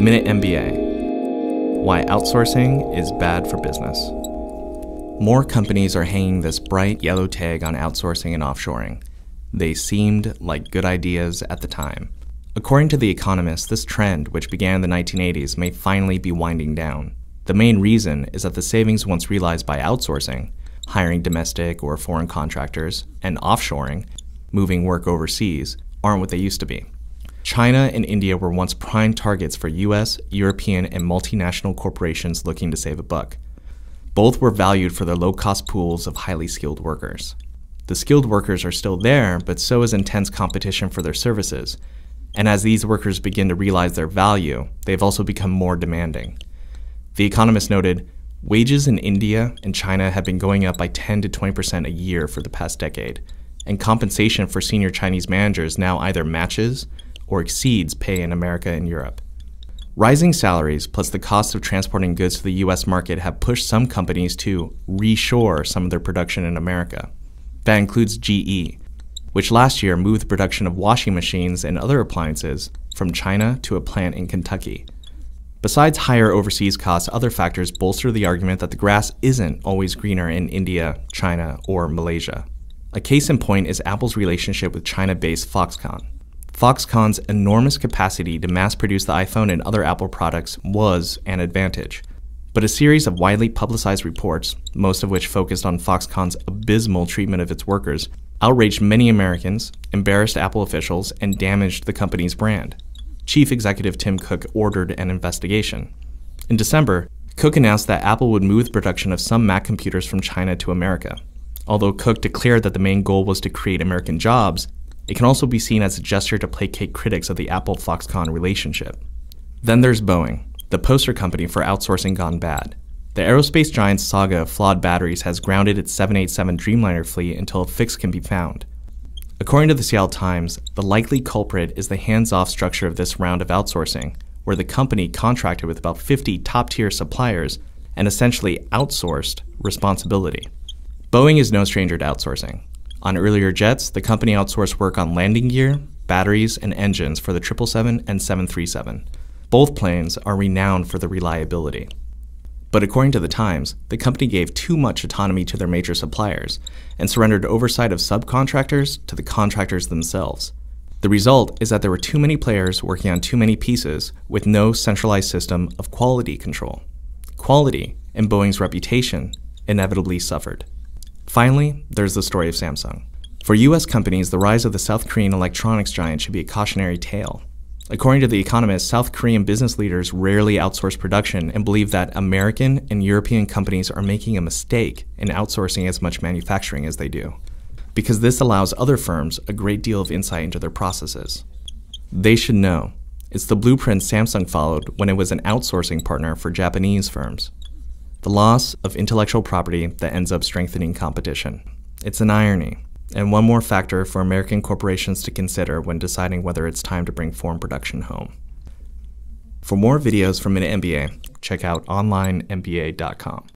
Minute MBA Why Outsourcing is Bad for Business. More companies are hanging this bright yellow tag on outsourcing and offshoring. They seemed like good ideas at the time. According to The Economist, this trend, which began in the 1980s, may finally be winding down. The main reason is that the savings once realized by outsourcing, hiring domestic or foreign contractors, and offshoring, moving work overseas, aren't what they used to be. China and India were once prime targets for US, European, and multinational corporations looking to save a buck. Both were valued for their low cost pools of highly skilled workers. The skilled workers are still there, but so is intense competition for their services. And as these workers begin to realize their value, they've also become more demanding. The Economist noted wages in India and China have been going up by 10 to 20% a year for the past decade, and compensation for senior Chinese managers now either matches or exceeds pay in America and Europe. Rising salaries plus the cost of transporting goods to the US market have pushed some companies to reshore some of their production in America. That includes GE, which last year moved the production of washing machines and other appliances from China to a plant in Kentucky. Besides higher overseas costs, other factors bolster the argument that the grass isn't always greener in India, China, or Malaysia. A case in point is Apple's relationship with China based Foxconn. Foxconn's enormous capacity to mass produce the iPhone and other Apple products was an advantage. But a series of widely publicized reports, most of which focused on Foxconn's abysmal treatment of its workers, outraged many Americans, embarrassed Apple officials, and damaged the company's brand. Chief Executive Tim Cook ordered an investigation. In December, Cook announced that Apple would move the production of some Mac computers from China to America. Although Cook declared that the main goal was to create American jobs, it can also be seen as a gesture to placate critics of the Apple Foxconn relationship. Then there's Boeing, the poster company for outsourcing gone bad. The aerospace giant's saga of flawed batteries has grounded its 787 Dreamliner fleet until a fix can be found. According to the Seattle Times, the likely culprit is the hands off structure of this round of outsourcing, where the company contracted with about 50 top tier suppliers and essentially outsourced responsibility. Boeing is no stranger to outsourcing. On earlier jets, the company outsourced work on landing gear, batteries, and engines for the 777 and 737. Both planes are renowned for the reliability. But according to the Times, the company gave too much autonomy to their major suppliers and surrendered oversight of subcontractors to the contractors themselves. The result is that there were too many players working on too many pieces with no centralized system of quality control. Quality and Boeing's reputation inevitably suffered. Finally, there's the story of Samsung. For US companies, the rise of the South Korean electronics giant should be a cautionary tale. According to The Economist, South Korean business leaders rarely outsource production and believe that American and European companies are making a mistake in outsourcing as much manufacturing as they do, because this allows other firms a great deal of insight into their processes. They should know. It's the blueprint Samsung followed when it was an outsourcing partner for Japanese firms the loss of intellectual property that ends up strengthening competition. It's an irony, and one more factor for American corporations to consider when deciding whether it's time to bring foreign production home. For more videos from Minute MBA, check out onlinemba.com.